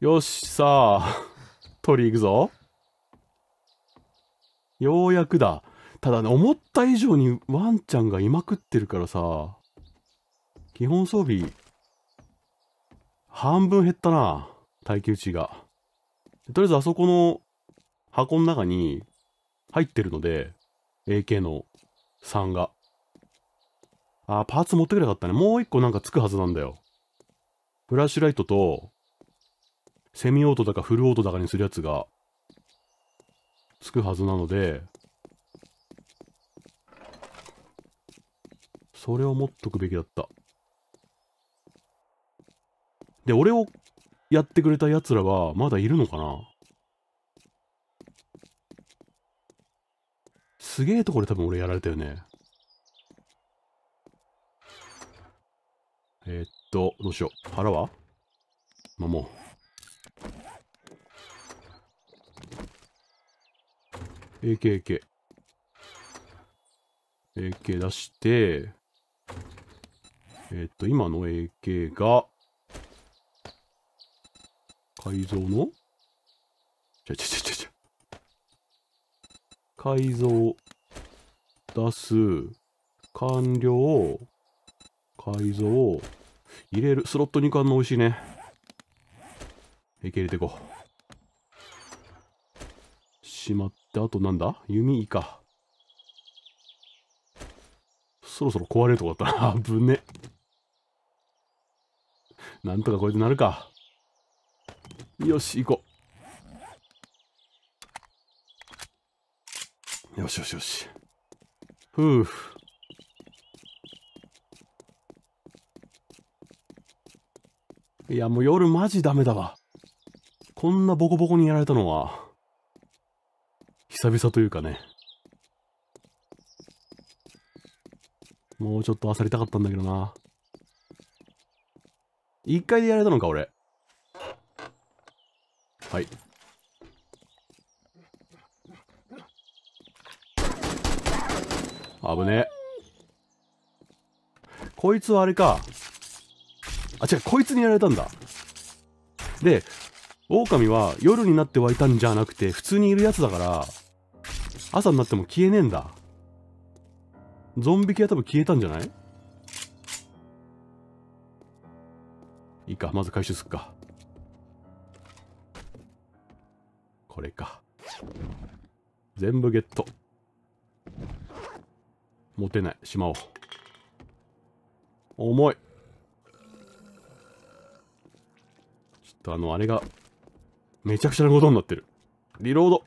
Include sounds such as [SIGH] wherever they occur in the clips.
よし、さあ、[LAUGHS] 取り行くぞ。ようやくだ。ただね、思った以上にワンちゃんがいまくってるからさ、基本装備、半分減ったな、耐久値が。とりあえずあそこの箱の中に入ってるので、AK の3が。あ、パーツ持ってくれなかったね。もう一個なんかつくはずなんだよ。フラッシュライトと、セミオートだかフルオートだかにするやつが、つくはずなので、それを持っとくべきだった。で、俺をやってくれた奴らは、まだいるのかなすげえとこで多分俺やられたよね。えー、っと、どうしよう。腹はまあ、もう。AK、AK。AK 出して、えっ、と、今の AK が、改造のちゃちゃちゃちゃちゃ。改造、出す、完了、改造、入れる。スロット2巻の美味しいね。AK 入れていこう。しまっで、あとなんだ弓いいか。そろそろ壊れるとこだったな。[LAUGHS] 危ね。なんとかこれでなるか。よし、行こう。よしよしよし。ふう。いや、もう夜マジダメだわ。こんなボコボコにやられたのは。久々というかね。もうちょっとさりたかったんだけどな。一回でやられたのか、俺。はい。危ねえ。こいつはあれか。あ、違う、こいつにやられたんだ。で、狼は夜になって湧いたんじゃなくて、普通にいるやつだから、朝になっても消えねえんだ。ゾンビ系は多分消えたんじゃないいいか、まず回収すっか。これか。全部ゲット。持てない。しまおう。重い。ちょっとあの、あれが、めちゃくちゃなことになってる。リロード。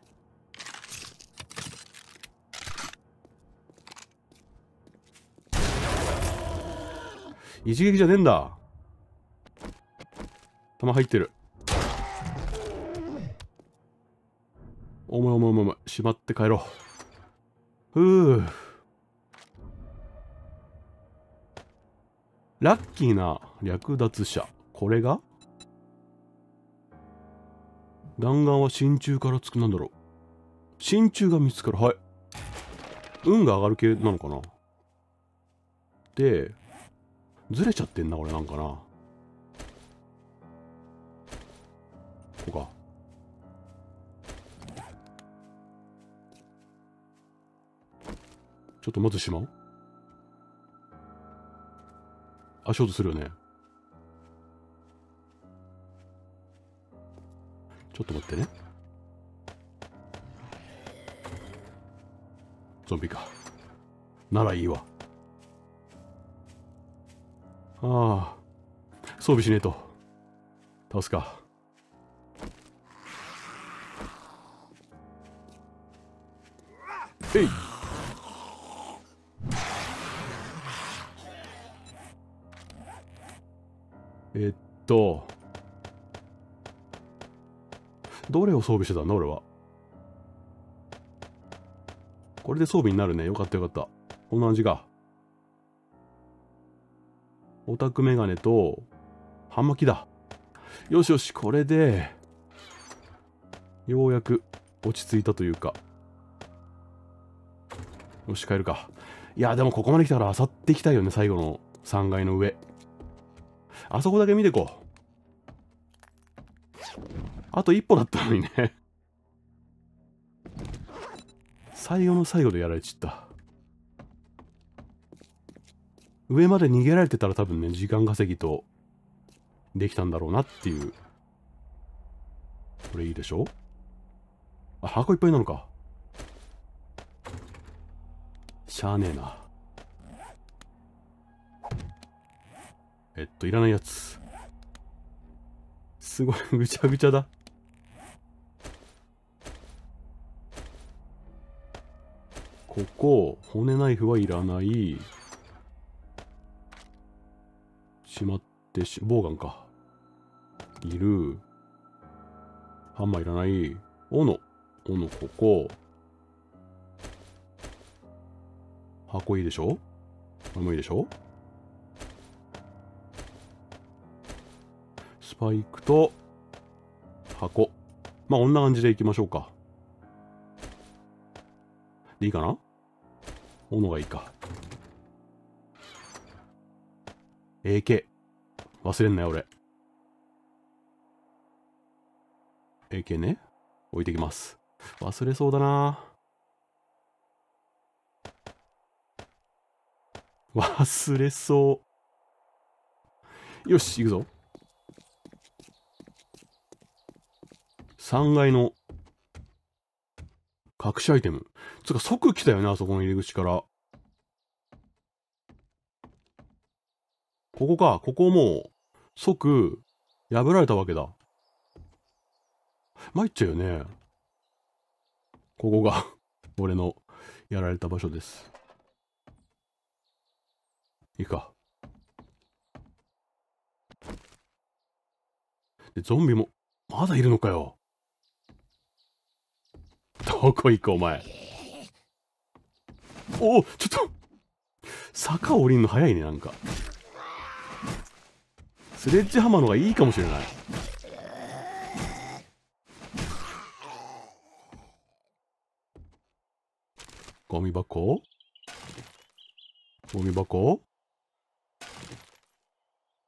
一撃じゃねえんだ。弾入ってる。お前お前お前お前、しまって帰ろう。ふうラッキーな略奪者。これが弾丸は真鍮からつくなんだろう。真鍮が見つかる。はい。運が上がる系なのかなで、ずれちゃってんな、これなんかな。ここか。ちょっとまずしまうあ、ショートするよね。ちょっと待ってね。ゾンビか。ならいいわ。ああ装備しねえと倒すかえいえっとどれを装備してたんだ俺はこれで装備になるねよかったよかったこんな感じかオタクメガネと、葉巻だ。よしよし、これで、ようやく落ち着いたというか。よし、帰るか。いや、でもここまで来たからあさってきたいよね、最後の3階の上。あそこだけ見てこう。あと一歩だったのにね最後の最後でやられちった。上まで逃げられてたら多分ね、時間稼ぎとできたんだろうなっていう。これいいでしょあ、箱いっぱいなのか。しゃあねえな。えっと、いらないやつ。すごい、ぐちゃぐちゃだ。ここ、骨ナイフはいらない。しまってし、ボウガンか。いる。ハンマーいらない。斧。斧ここ。箱いいでしょこれもいいでしょスパイクと箱。まあ、こんな感じでいきましょうか。でいいかな斧がいいか。AK。忘れんなよ、俺。AK ね。置いてきます。忘れそうだな忘れそう。よし、行くぞ。3階の隠しアイテム。つか即来たよね、あそこの入り口から。ここか、ここもう即、破られたわけだ。参っちゃうよね。ここが [LAUGHS] 俺のやられた場所です。いいか。で、ゾンビも、まだいるのかよ。どこ行くお前。おおちょっと坂降りんの早いね、なんか。スレッジハマーの方がいいかもしれないゴミ箱ゴミ箱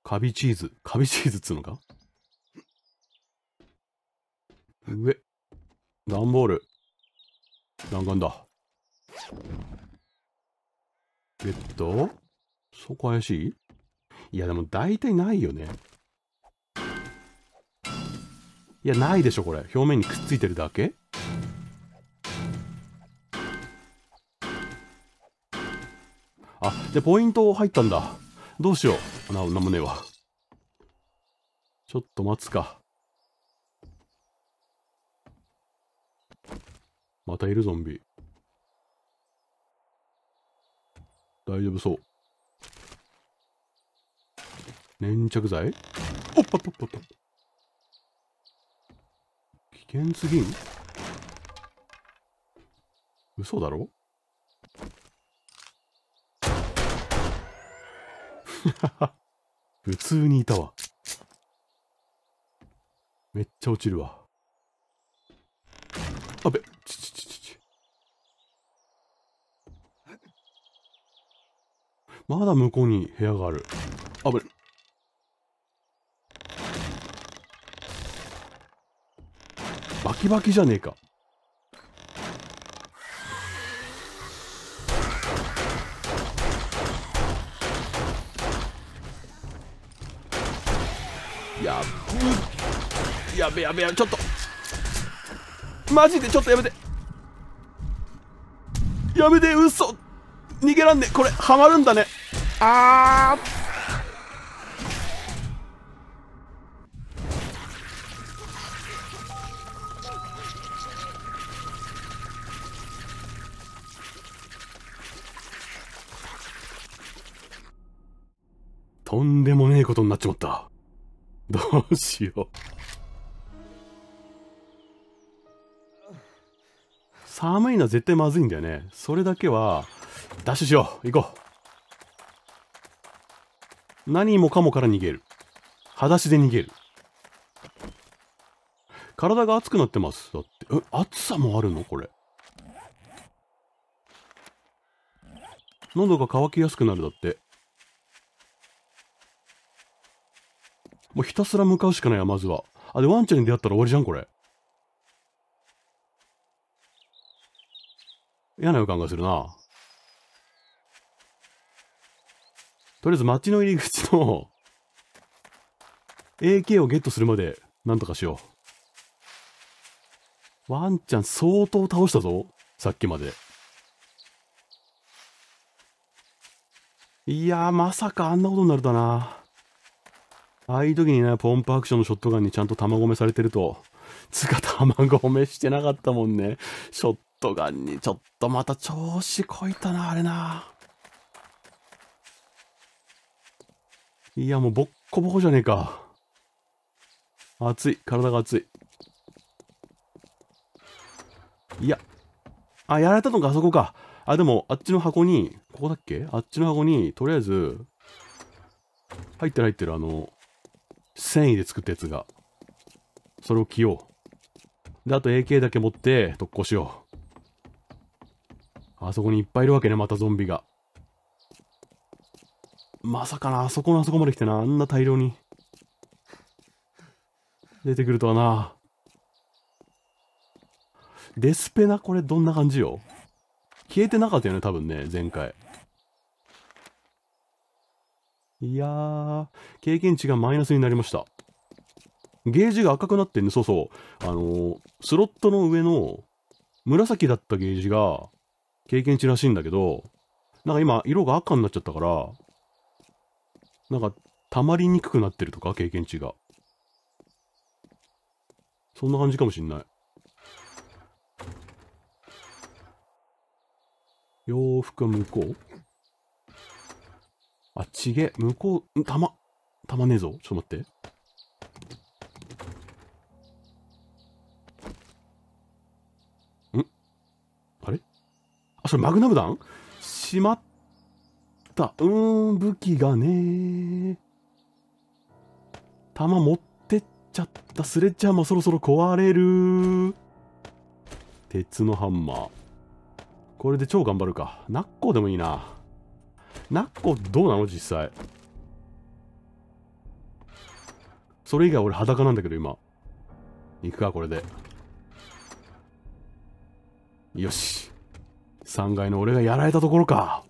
カビチーズカビチーズっつうのか上ダンボール弾丸だベッドそこ怪しいいやでも大体ないよねいやないでしょこれ表面にくっついてるだけあでポイント入ったんだどうしようななんもねえわちょっと待つかまたいるゾンビ大丈夫そう粘着剤おっぱっぱっぱっぱ。危険すぎん嘘だろ [LAUGHS] 普通にいたわ。めっちゃ落ちるわ。あべ、ちちちちち。まだ向こうに部屋がある。あべ。キバキじゃねえかやぶやべやべやべちょっとマジでちょっとやめてやめて嘘逃げらんねこれハマるんだねあーえことになっちまった。どうしよう。寒いのは絶対まずいんだよね。それだけは、ダッシュしよう。行こう。何もかもから逃げる。裸足で逃げる。体が熱くなってます。だって。え、暑さもあるのこれ。喉が渇きやすくなるだって。もうひたすら向かうしかないや、まずは。あ、で、ワンちゃんに出会ったら終わりじゃん、これ。嫌な予感がするな。とりあえず街の入り口の AK をゲットするまでなんとかしよう。ワンちゃん相当倒したぞ。さっきまで。いやまさかあんなことになるだな。ああいう時にね、ポンプアクションのショットガンにちゃんと弾込めされてると、つか弾込めしてなかったもんね。ショットガンにちょっとまた調子こいたな、あれな。いや、もうボッコボコじゃねえか。熱い。体が熱い。いや。あ、やられたのか、あそこか。あ、でも、あっちの箱に、ここだっけあっちの箱に、とりあえず、入ってる入ってる、あの、繊維で作ったやつが。それを着よう。で、あと AK だけ持って特攻しよう。あそこにいっぱいいるわけね、またゾンビが。まさかな、あそこのあそこまで来てな、あんな大量に。出てくるとはな。デスペナこれどんな感じよ消えてなかったよね、多分ね、前回。いやー、経験値がマイナスになりました。ゲージが赤くなってんね、そうそう。あのー、スロットの上の紫だったゲージが経験値らしいんだけど、なんか今、色が赤になっちゃったから、なんか、溜まりにくくなってるとか、経験値が。そんな感じかもしんない。洋服は向こうあ、ちげ、向こう、ん、たま、たまねえぞ。ちょっと待って。んあれあ、それマグナム弾しまった。うーん、武器がね弾持ってっちゃった。スレッジャーもそろそろ壊れる鉄のハンマー。これで超頑張るか。ナッコでもいいな。ナッコどうなの実際。それ以外俺裸なんだけど今。行くか、これで。よし。3階の俺がやられたところか。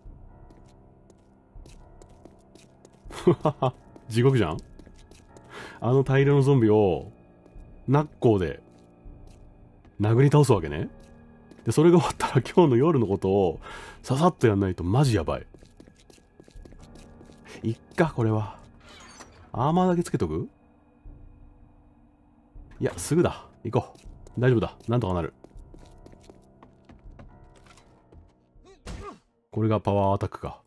[LAUGHS] 地獄じゃんあの大量のゾンビを、ナッコで、殴り倒すわけね。で、それが終わったら今日の夜のことを、ささっとやんないとマジやばい。いっか、これは。アーマーだけつけとくいや、すぐだ。行こう。大丈夫だ。なんとかなる。これがパワーアタックか。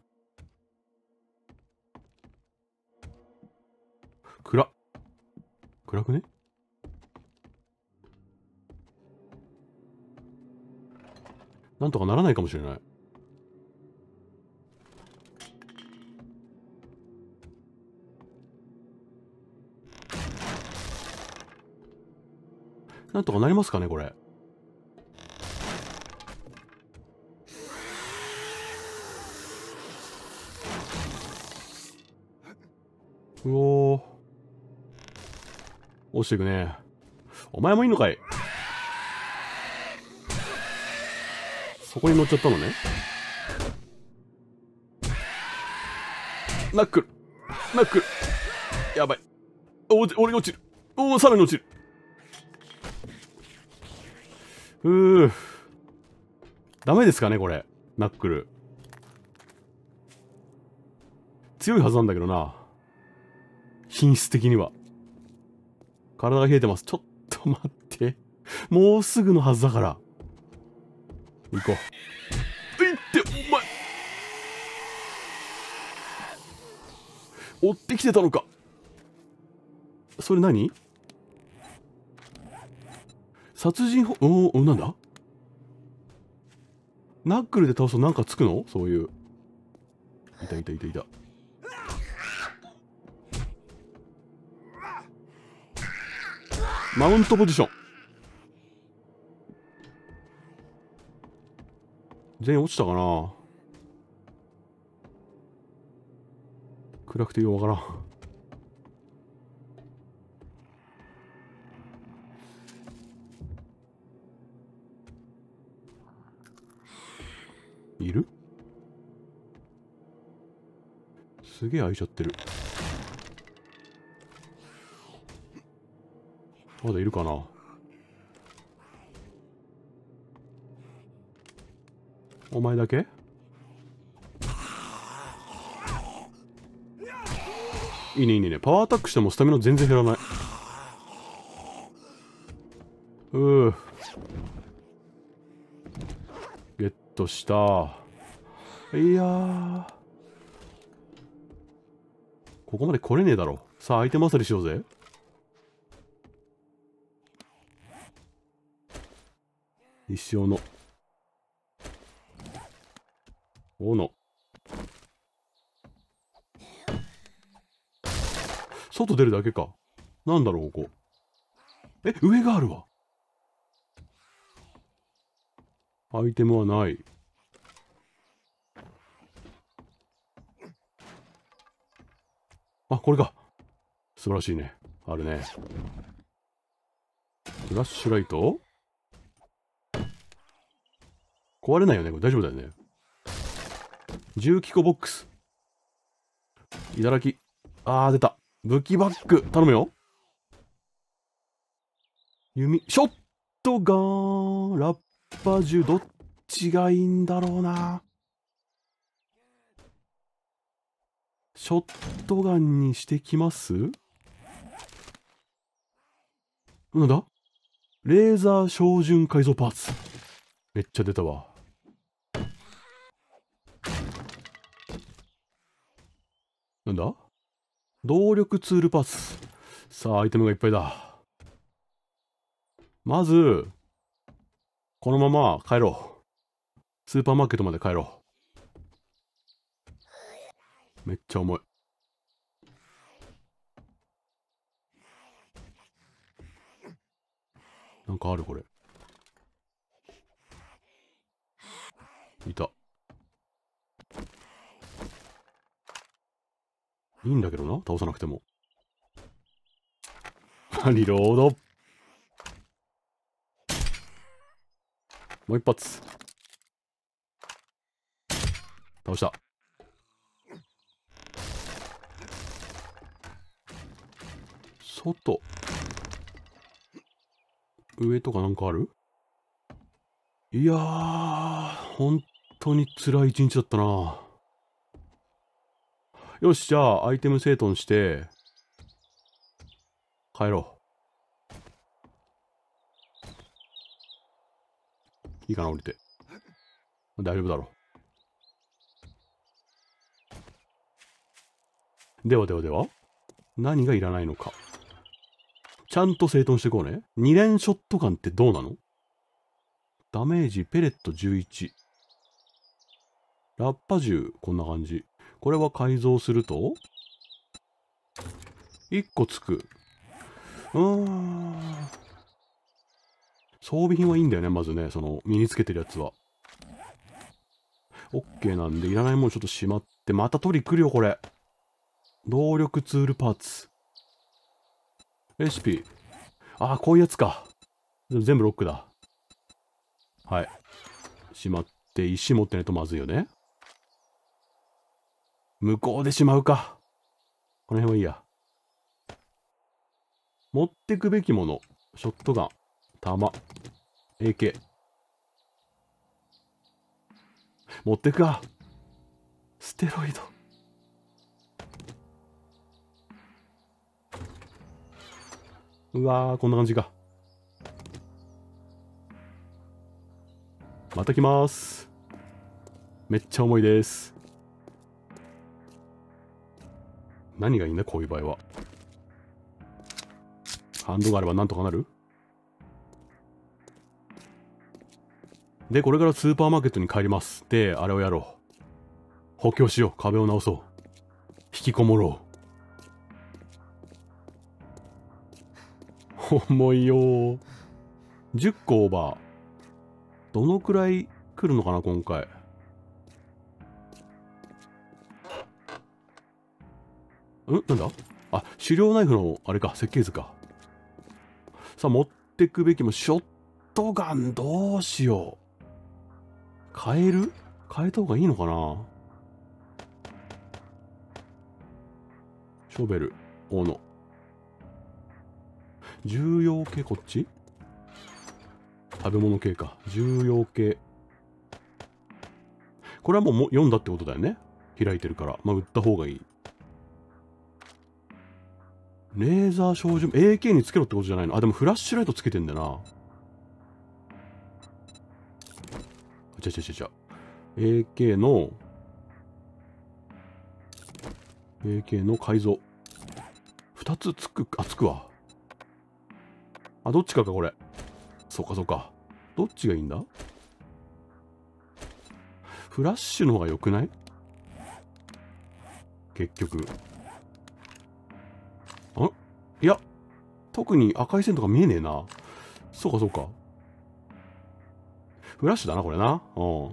暗っ。暗くねなんとかならないかもしれない。なんとかなりますかねこれうお落ちていくねお前もいいのかいそこに乗っちゃったのねナックルナックルやばいお俺が落ちるおおサメに落ちるうーダメですかねこれナックル強いはずなんだけどな品質的には体が冷えてますちょっと待ってもうすぐのはずだから行こういってお前追ってきてたのかそれ何殺人おお、なんだナックルで倒すとなんかつくのそういう。いたいたいたいた。マウントポジション。全員落ちたかな暗くてようわからん。いるすげえ開いちゃってるまだいるかなお前だけいいねいいねパワーアタックしてもスタミナ全然減らないううとしたいやここまで来れねえだろさあ相手まさりしようぜ一生の斧外出るだけかなんだろうここえ上があるわアイテムはない。あ、これか。素晴らしいね。あるね。フラッシュライト壊れないよね。これ大丈夫だよね。重機庫ボックス。いただき。あー、出た。武器バッグ。頼むよ。弓、ショットガン、ラッバージュどっちがいいんだろうなショットガンにしてきますなんだレーザー照準改造パーツめっちゃ出たわなんだ動力ツールパーツさあアイテムがいっぱいだまずこのまま帰ろう。スーパーマーケットまで帰ろう。めっちゃ重い。なんかあるこれ。いた。いいんだけどな、倒さなくても。[LAUGHS] リロード。もう一発。倒した。外。上とかなんかあるいやー、本当に辛い一日だったな。よし、じゃあ、アイテム整頓して、帰ろう。いいかな、降りて。大丈夫だろう。ではではでは、何がいらないのか。ちゃんと整頓していこうね。2連ショットガンってどうなのダメージ、ペレット11。ラッパ銃、こんな感じ。これは改造すると、1個つく。うーん。装備品はいいんだよね、まずね。その、身につけてるやつは。OK なんで、いらないもんちょっとしまって、また取り来るよ、これ。動力ツールパーツ。レシピ。ああ、こういうやつか。全部ロックだ。はい。しまって、石持ってないとまずいよね。向こうでしまうか。この辺はいいや。持ってくべきもの。ショットガン。弾。AK。持ってくか。ステロイド。うわー、こんな感じか。また来ます。めっちゃ重いです。何がいいんだ、こういう場合は。ハンドがあればなんとかなるで、これからスーパーマーケットに帰ります。で、あれをやろう。補強しよう。壁を直そう。引きこもろう。重いよー。10個オーバー。どのくらい来るのかな、今回。んなんだあ、狩猟ナイフの、あれか、設計図か。さあ、持ってくべきも、ショットガンどうしよう。変える変えた方がいいのかなショベル、斧。重要系こっち食べ物系か。重要系。これはもうも読んだってことだよね。開いてるから。まあ、売った方がいい。レーザー照準、AK につけろってことじゃないのあ、でもフラッシュライトつけてんだよな。ちゃちゃちゃちゃ。AK の、AK の改造。2つつく、あ、つくわ。あ、どっちかか、これ。そっかそっか。どっちがいいんだフラッシュの方が良くない結局。あいや、特に赤い線とか見えねえな。そうかそうか。フラッシュだな、これな。うん。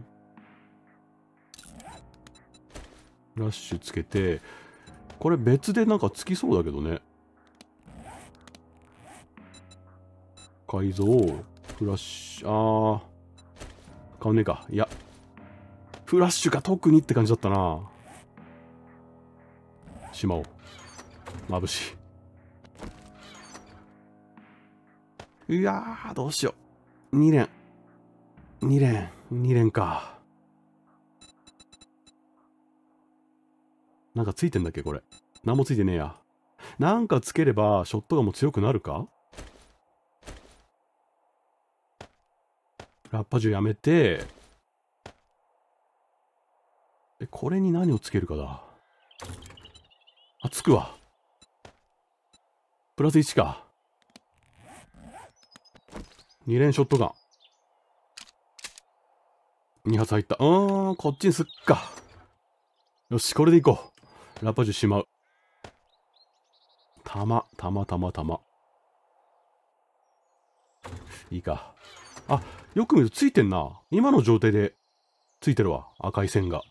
フラッシュつけて、これ別でなんかつきそうだけどね。改造、フラッシュ、あー。変わんねえか。いや。フラッシュが特にって感じだったな。しまおう。眩しい。や、ー、どうしよう。2連。2連2連かなんかついてんだっけこれ何もついてねえやなんかつければショットガンも強くなるかラッパ銃やめてえこれに何をつけるかだあつくわプラス1か2連ショットガン2発入った。うーん、こっちにすっか。よし、これでいこう。ラパジュしまう。たまたま。いいか。あ、よく見るとついてんな。今の状態でついてるわ。赤い線が。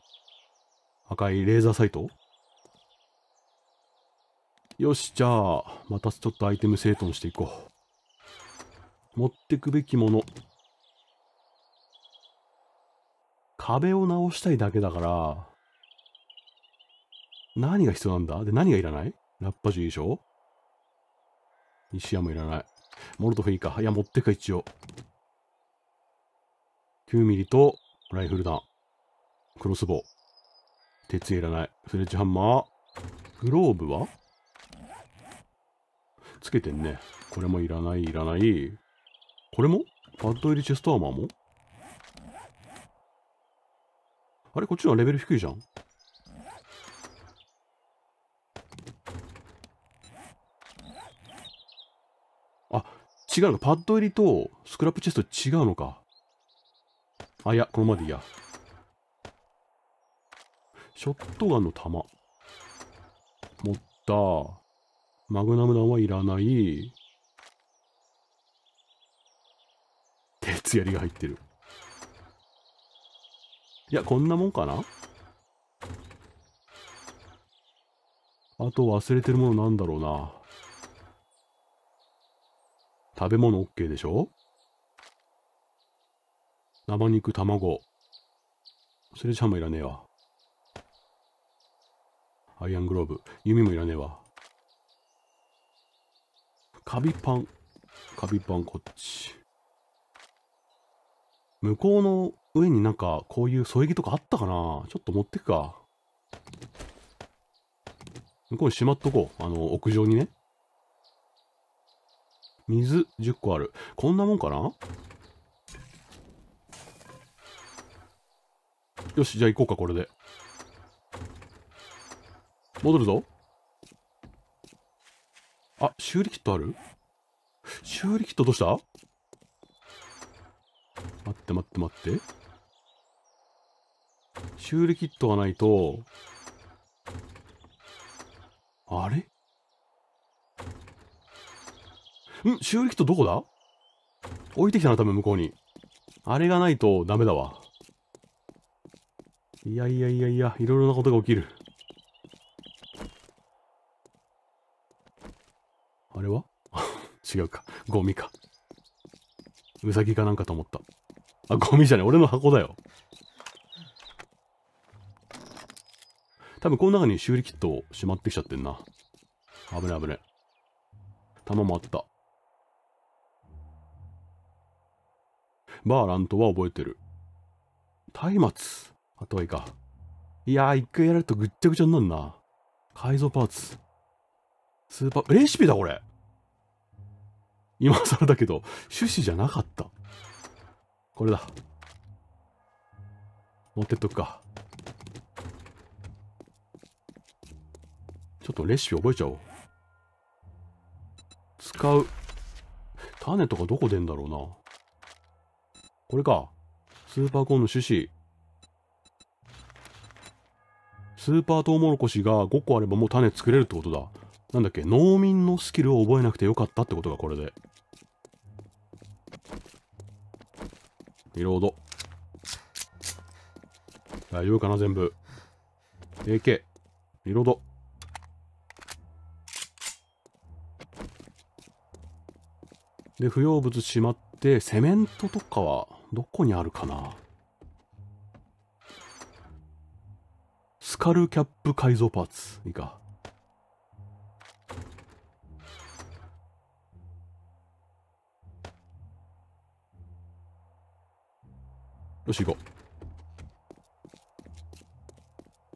赤いレーザーサイトよし、じゃあ、またちょっとアイテム整頓していこう。持ってくべきもの。壁を直したいだけだから、何が必要なんだで、何がいらないラッパジーでしょ石屋もいらない。モルトフいいか。いや、持ってくか、一応。9ミリと、ライフル弾。クロスボウ。鉄いらない。フレッジハンマー。グローブはつけてんね。これもいらない、いらない。これもパッド入りチェストアーマーもあれこっちのはレベル低いじゃん。あ、違うのか。パッド入りとスクラップチェスト違うのか。あ、いや、このままでいいや。ショットガンの弾。持った。マグナム弾はいらない。鉄槍が入ってる。いや、こんなもんかなあと忘れてるものなんだろうな。食べ物 OK でしょ生肉、卵。それじゃもいらねえわ。アイアングローブ。弓もいらねえわ。カビパン。カビパンこっち。向こうの上になんか、こういう添え木とかあったかなちょっと持ってくか。向こうにしまっとこう。あの、屋上にね。水10個ある。こんなもんかなよし、じゃあ行こうか、これで。戻るぞ。あ、修理キットある修理キットどうした待って待って待って。修理キットがないと、あれん修理キットどこだ置いてきたな、多分向こうに。あれがないとダメだわ。いやいやいやいや、いろいろなことが起きる。あれは [LAUGHS] 違うか。ゴミか。ウサギかなんかと思った。あ、ゴミじゃね俺の箱だよ。多分この中に修理キットしまってきちゃってんな。危ね危ね。弾もあった。バーラントは覚えてる。松明。あとはいいか。いやー、一回やるとぐっちゃぐちゃになるな。改造パーツ。スーパー、レシピだこれ今更だけど、趣旨じゃなかった。これだ。持ってっとくか。ちょっとレシピ覚えちゃおう。使う。種とかどこ出んだろうな。これか。スーパーコーンの種子。スーパートウモロコシが5個あればもう種作れるってことだ。なんだっけ、農民のスキルを覚えなくてよかったってことがこれで。リロード。大丈夫かな、全部。AK。リロード。で、不要物しまって、セメントとかはどこにあるかなスカルキャップ改造パーツ。いいか。よし、行こ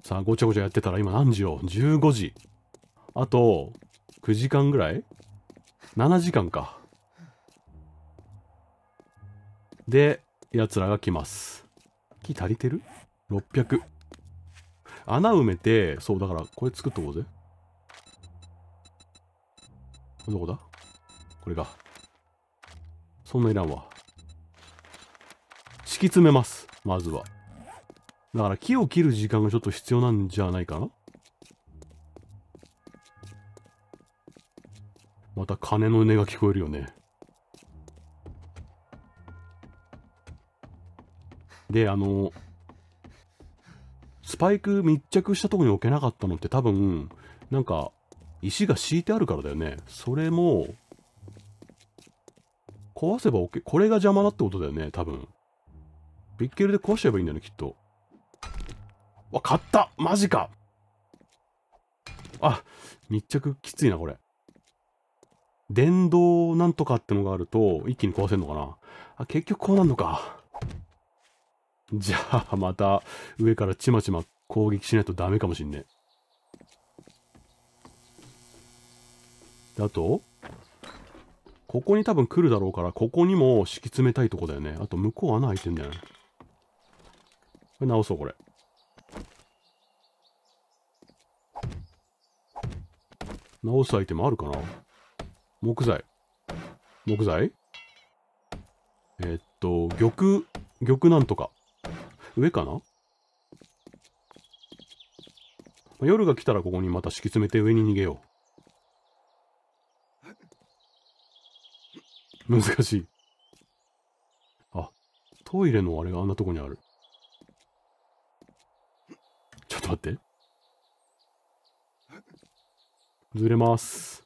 う。さあ、ごちゃごちゃやってたら今何時よ ?15 時。あと、9時間ぐらい ?7 時間か。で、奴らが来ます。木足りてる ?600。穴埋めて、そう、だから、これ作っとこうぜ。どこだこれが。そんないらんわ。敷き詰めます。まずは。だから木を切る時間がちょっと必要なんじゃないかなまた鐘の音が聞こえるよね。で、あの、スパイク密着したとこに置けなかったのって多分、なんか、石が敷いてあるからだよね。それも、壊せば OK。これが邪魔だってことだよね、多分。ビッケルで壊しちゃえばいいんだよね、きっと。わ、買ったマジかあ、密着きついな、これ。電動なんとかってのがあると、一気に壊せんのかなあ、結局こうなんのか。じゃあ、また、上からちまちま攻撃しないとダメかもしんねえ。あと、ここに多分来るだろうから、ここにも敷き詰めたいとこだよね。あと、向こう穴開いてんだよね。これ直そう、これ。直すアイテムあるかな木材。木材えー、っと、玉、玉なんとか。上かな夜が来たらここにまた敷き詰めて上に逃げよう。難しい。あ、トイレのあれがあんなとこにある。ちょっと待って。ずれます。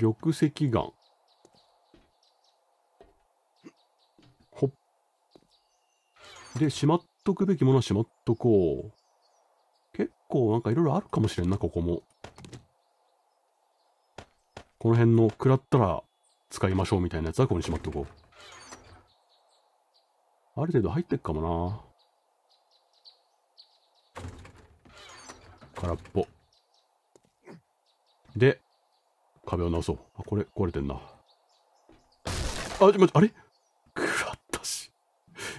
玉石岩。で、しまっとくべきものはしまっとこう。結構なんかいろいろあるかもしれんな、ここも。この辺の食らったら使いましょうみたいなやつはここにしまっとこう。ある程度入ってっかもな。空っぽ。で、壁を直そう。あ、これ、壊れてんな。あ、ちょ、待って、あれ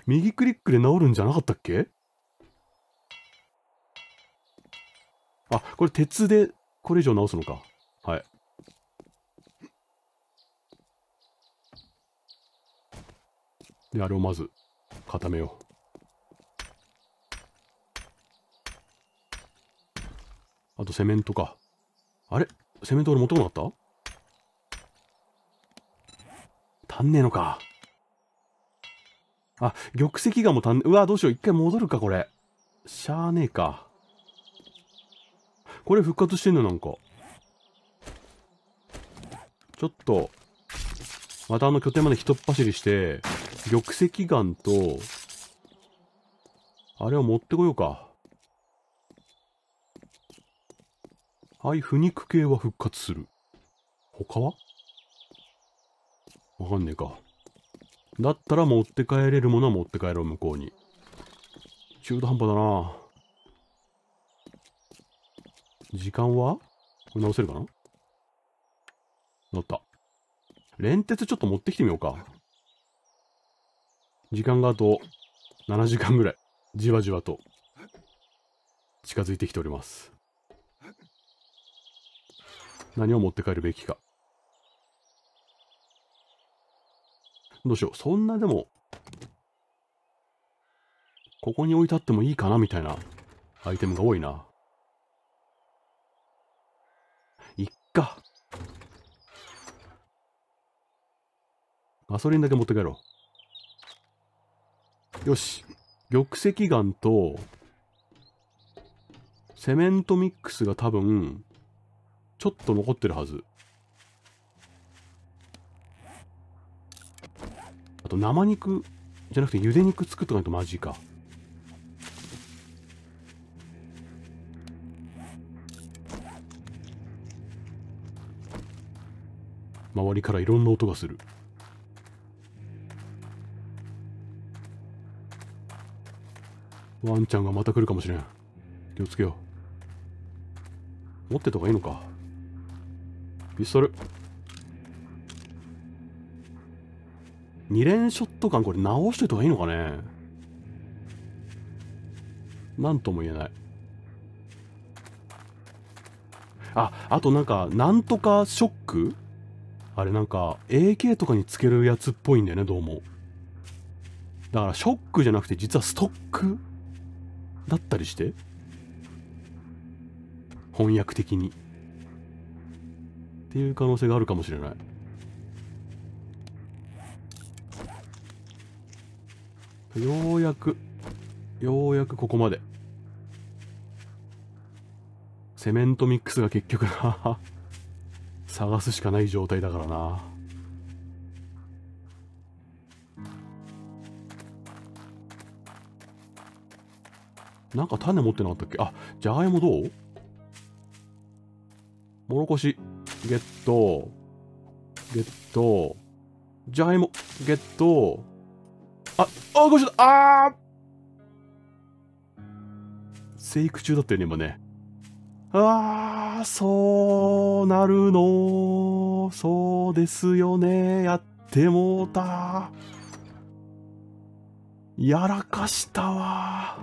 右クリックで直るんじゃなかったっけあ、これ鉄でこれ以上直すのか。はい。で、あれをまず固めよう。あとセメントか。あれセメント俺持ってこなかった足んねえのか。あ、玉石岩も足たん、うわ、どうしよう。一回戻るか、これ。しゃーねえか。これ復活してんの、なんか。ちょっと、またあの拠点まで一っ走りして、玉石岩と、あれを持ってこようか。はい、腐肉系は復活する。他はわかんねえか。だったら持って帰れるものは持って帰ろう、向こうに。中途半端だな時間はこれ直せるかな乗った。連鉄ちょっと持ってきてみようか。時間があと7時間ぐらい、じわじわと近づいてきております。何を持って帰るべきか。どうしよう。そんなでも、ここに置いてあってもいいかなみたいなアイテムが多いな。いっか。ガソリンだけ持って帰ろう。よし。玉石岩と、セメントミックスが多分、ちょっと残ってるはず。と生肉じゃなくて茹で肉作っとかないとマジか。周りからいろんな音がする。ワンちゃんがまた来るかもしれん。気をつけよう。持ってた方がいいのか。ピストル。2連ショットガンこれ直しといた方がいいのかね何とも言えない。あ、あとなんか、なんとかショックあれなんか、AK とかにつけるやつっぽいんだよね、どうも。だから、ショックじゃなくて、実はストックだったりして。翻訳的に。っていう可能性があるかもしれない。ようやく、ようやくここまで。セメントミックスが結局な [LAUGHS] 探すしかない状態だからな。なんか種持ってなかったっけあ、じゃがいもどうもろこし、ゲット、ゲット、じゃがいも、ゲット、あ、あ、ごめんなさい。あ生育中だったよね、今ね。ああ、そうなるの。そうですよね。やってもうた。やらかしたわ。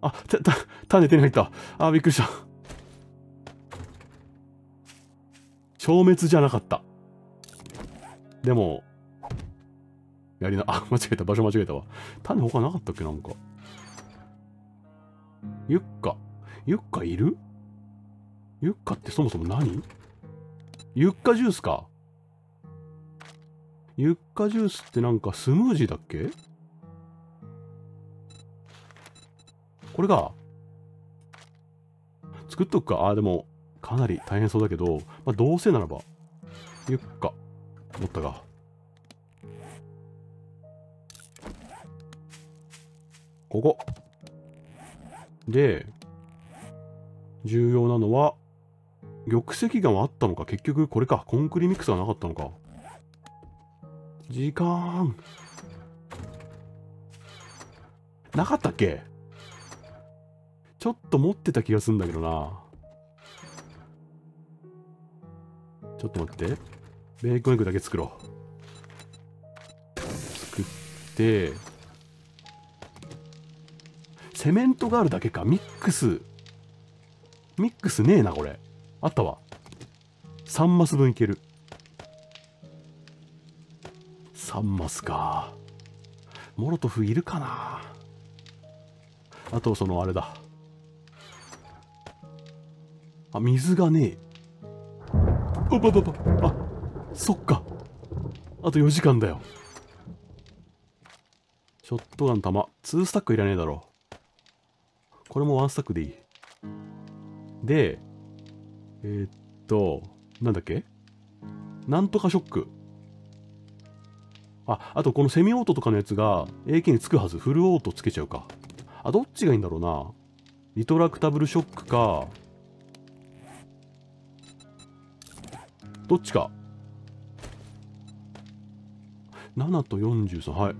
あ、た、た、種手に入った。あ、びっくりした。消滅じゃなかった。でも、やりな、あ、[LAUGHS] 間違えた、場所間違えたわ。種他なかったっけ、なんか。ユッカ。ユッカいるユッカってそもそも何ユッカジュースか。ユッカジュースってなんかスムージーだっけこれが作っとくか。あ、でも、かなり大変そうだけど、まあ、どうせならば、ユッカ。おったかここで重要なのは玉石岩はあったのか結局これかコンクリミックスはなかったのか時間なかったっけちょっと持ってた気がするんだけどなちょっと待ってベーコンエッグだけ作ろう。作って、セメントがあるだけか。ミックス。ミックスねえな、これ。あったわ。3マス分いける。3マスか。モロトフいるかなあと、その、あれだ。あ、水がねえ。おばばば。あ、そっかあと4時間だよショットガン弾2スタックいらねえだろこれも1スタックでいいでえー、っとなんだっけなんとかショックああとこのセミオートとかのやつが AK につくはずフルオートつけちゃうかあどっちがいいんだろうなリトラクタブルショックかどっちか7と43はい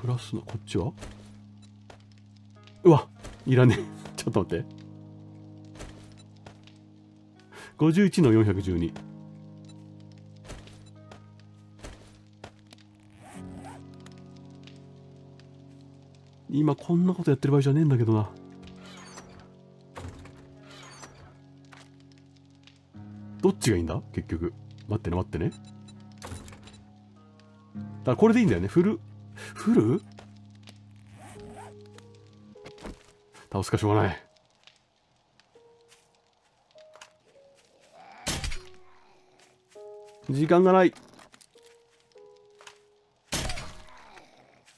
プラスのこっちはうわいらねえ [LAUGHS] ちょっと待って51の412今こんなことやってる場合じゃねえんだけどなどっちがいいんだ結局待ってね待ってねからこれでいいんだよね。振る。ふる倒すかしょうがない。時間がない。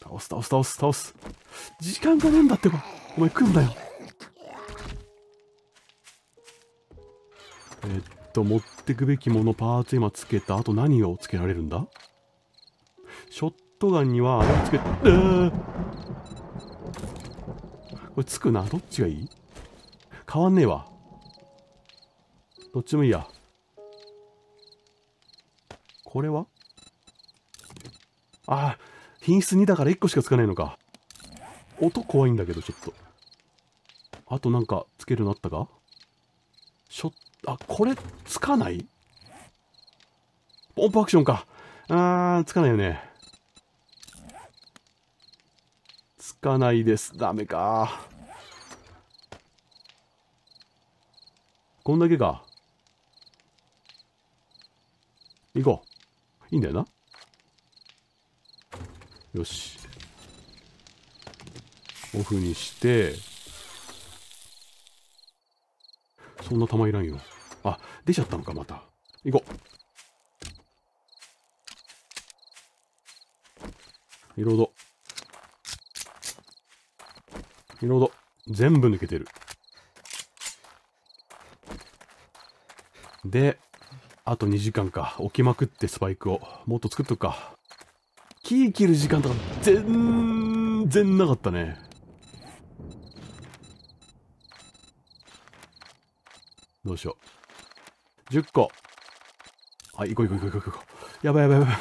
倒す倒す倒す倒す。時間がねえんだってば。お前来んだよ。えっと、持ってくべきものパーツ今つけた。あと何をつけられるんだショットガンにはあれをつけて、これつくな。どっちがいい変わんねえわ。どっちもいいや。これはああ、品質2だから1個しかつかないのか。音怖いんだけど、ちょっと。あとなんかつけるのあったかシット、あ、これつかないポンプアクションか。あー、つかないよね。かないです。ダメか。こんだけか。行こう。いいんだよな。よし。オフにして、そんな玉いらんよ。あ、出ちゃったのか、また。行こう。いろほど。リロー全部抜けてる。で、あと2時間か。置きまくってスパイクを。もっと作っとくか。木切る時間とか全然なかったね。どうしよう。10個。はい、行こう行こう行こう行こう。やばいやばいやばい。